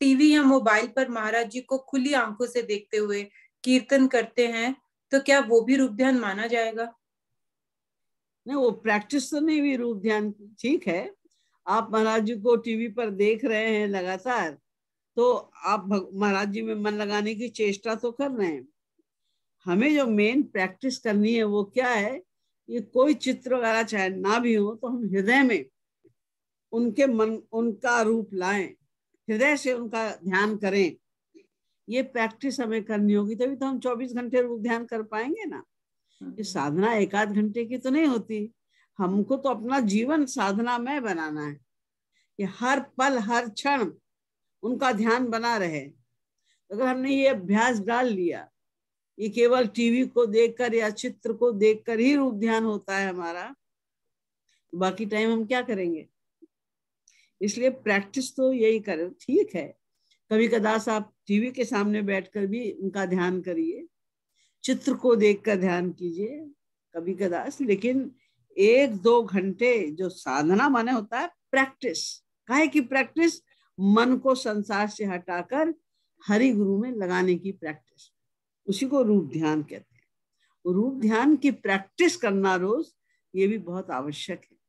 TV या mobile पर महाराज जी को खुली आंखों से देखते हुए कीर्तन करते हैं तो क्या वो भी रूप ध्यान माना जाएगा नहीं वो प्रैक्टिस तो नहीं हुई रूप ध्यान ठीक है आप महाराज जी को टीवी पर देख रहे हैं लगातार तो आप महाराज जी में मन लगाने की चेष्टा तो कर रहे हैं हमें जो मेन प्रैक्टिस करनी है वो क्या है ये कोई चित्र वगैरह चाहे ना भी हो तो हम हृदय में उनके मन उनका रूप लाएं हृदय से उनका ध्यान करें ये प्रैक्टिस हमें करनी होगी तभी तो हम 24 घंटे रूप ध्यान कर पाएंगे ना ये साधना एक आध घंटे की तो नहीं होती हमको तो अपना जीवन साधना में बनाना है कि हर पल हर क्षण उनका ध्यान बना रहे अगर हमने ये अभ्यास डाल लिया ये केवल टीवी को देखकर या चित्र को देखकर ही रूप ध्यान होता है हमारा तो बाकी टाइम हम क्या करेंगे इसलिए प्रैक्टिस तो यही कर ठीक है कभी कदास आप टीवी के सामने बैठकर भी उनका ध्यान करिए चित्र को देखकर ध्यान कीजिए कभी कदास लेकिन एक दो घंटे जो साधना माने होता है प्रैक्टिस कहे की प्रैक्टिस मन को संसार से हटाकर हरि गुरु में लगाने की प्रैक्टिस उसी को रूप ध्यान कहते हैं रूप ध्यान की प्रैक्टिस करना रोज ये भी बहुत आवश्यक है